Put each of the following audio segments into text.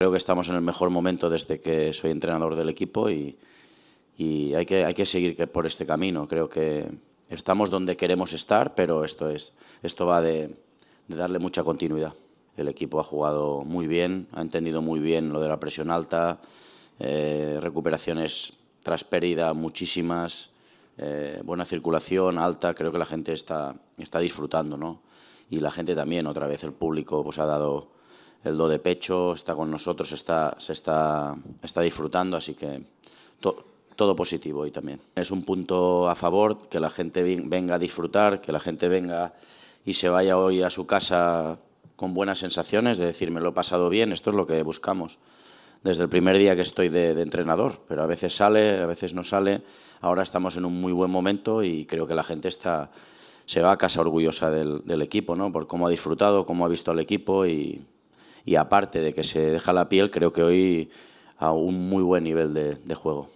Creo que estamos en el mejor momento desde que soy entrenador del equipo y, y hay, que, hay que seguir por este camino. Creo que estamos donde queremos estar, pero esto, es, esto va de, darle mucha continuidad. El equipo ha jugado muy bien, ha entendido muy bien lo de la presión alta, eh, recuperaciones tras pérdida muchísimas, eh, buena circulación, alta, creo que la gente está, está disfrutando, ¿no? Y la gente también, otra vez el público, pues ha dado el do de pecho está con nosotros, está, se está, está disfrutando, así que todo positivo hoy también. Es un punto a favor que la gente venga a disfrutar, que la gente venga y se vaya hoy a su casa con buenas sensaciones, de decir, lo he pasado bien, esto es lo que buscamos desde el primer día que estoy de, entrenador, pero a veces sale, a veces no sale. Ahora estamos en un muy buen momento y creo que la gente está, se va a casa orgullosa del, equipo, ¿no? por cómo ha disfrutado, cómo ha visto al equipo y, y aparte de que se deja la piel, creo que hoy a un muy buen nivel de, juego.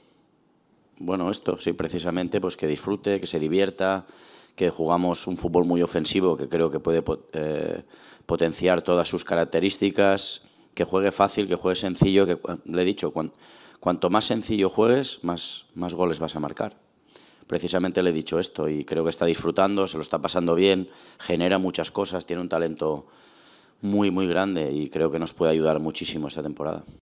Bueno, esto, sí, precisamente, pues que disfrute, que se divierta, que jugamos un fútbol muy ofensivo que creo que puede eh, potenciar todas sus características, que juegue fácil, que juegue sencillo, que eh, le he dicho, cuanto más sencillo juegues, más, más goles vas a marcar. Precisamente le he dicho esto y creo que está disfrutando, se lo está pasando bien, genera muchas cosas, tiene un talento muy, muy grande y creo que nos puede ayudar muchísimo esta temporada.